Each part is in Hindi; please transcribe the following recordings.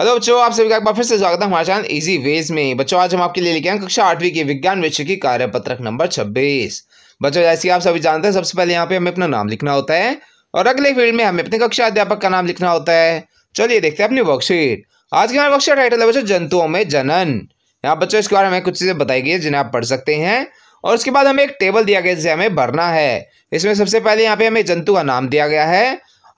हेलो बच्चों आप सभी का एक बार फिर से स्वागत है हमारे चैनल इजी वेज में बच्चों आज हम आपके लिए लेके आए कक्षा आठवीं के विज्ञान विषय की कार्यपत्रक नंबर 26 बच्चों जैसे आप सभी जानते हैं सबसे पहले यहाँ पे हमें अपना नाम लिखना होता है और अगले फील्ड में हमें अपने कक्षा अध्यापक का नाम लिखना होता है चलिए देखते हैं अपनी वर्कशीट आज की हमारी वर्कशीट टाइटल है बच्चों जंतुओं में जनन यहाँ बच्चों इसके बारे में कुछ चीज़ें बताई गई है जिन्हें आप पढ़ सकते हैं और उसके बाद हमें एक टेबल दिया गया जिसे हमें भरना है इसमें सबसे पहले यहाँ पे हमें जंतु का नाम दिया गया है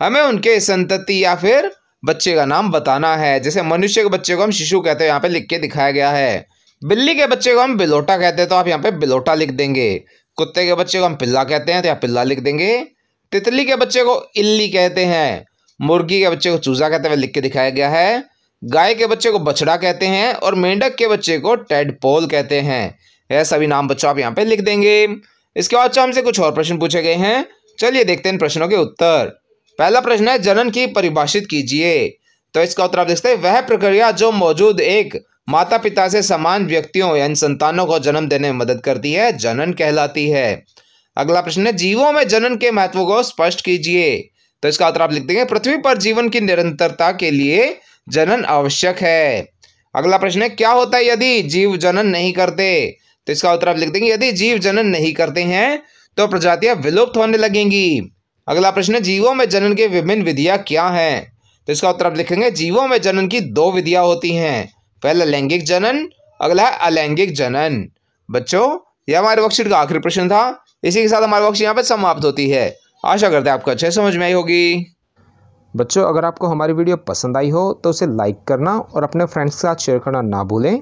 हमें उनके संतति या फिर बच्चे का नाम बताना है जैसे मनुष्य के बच्चे को हम शिशु कहते हैं यहाँ पे लिख के दिखाया गया है बिल्ली के बच्चे को हम बिलोटा कहते हैं तो आप यहाँ पे बिलोटा लिख देंगे कुत्ते के बच्चे को हम पिल्ला कहते हैं तो यहाँ पिल्ला लिख देंगे तितली के बच्चे को इल्ली कहते हैं मुर्गी के बच्चे को चूजा कहते हुए लिख के दिखाया गया है गाय के बच्चे को बछड़ा कहते हैं और मेंढक के बच्चे को टेड पोल कहते हैं यह सभी नाम बच्चों आप यहाँ पे लिख देंगे इसके बाद हमसे कुछ और प्रश्न पूछे गए हैं चलिए देखते हैं इन प्रश्नों के उत्तर पहला प्रश्न है जनन की परिभाषित कीजिए तो इसका उत्तर आप देखते हैं वह प्रक्रिया जो मौजूद एक माता पिता से समान व्यक्तियों यानी संतानों को जन्म देने में मदद करती है जनन कहलाती है अगला प्रश्न है जीवों में जनन के महत्व को स्पष्ट कीजिए तो इसका उत्तर आप लिख देंगे पृथ्वी पर जीवन की निरंतरता के लिए जनन आवश्यक है अगला प्रश्न है क्या होता है यदि जीव जनन नहीं करते तो इसका उत्तर आप लिख देंगे यदि जीव जनन नहीं करते हैं तो प्रजातियां विलुप्त होने लगेंगी अगला प्रश्न है जीवों में जनन की विभिन्न विधियाँ क्या हैं तो इसका उत्तर आप लिखेंगे जीवों में जनन की दो विधियां होती हैं पहला लैंगिक जनन अगला है अलैंगिक जनन बच्चों यह हमारे वर्कशीट का आखिरी प्रश्न था इसी के साथ हमारे वर्कशीट यहाँ पर समाप्त होती है आशा करते हैं आपको अच्छे समझ में आई होगी बच्चों अगर आपको हमारी वीडियो पसंद आई हो तो उसे लाइक करना और अपने फ्रेंड्स के साथ शेयर करना ना भूलें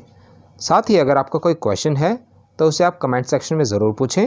साथ ही अगर आपका कोई क्वेश्चन है तो उसे आप कमेंट सेक्शन में ज़रूर पूछें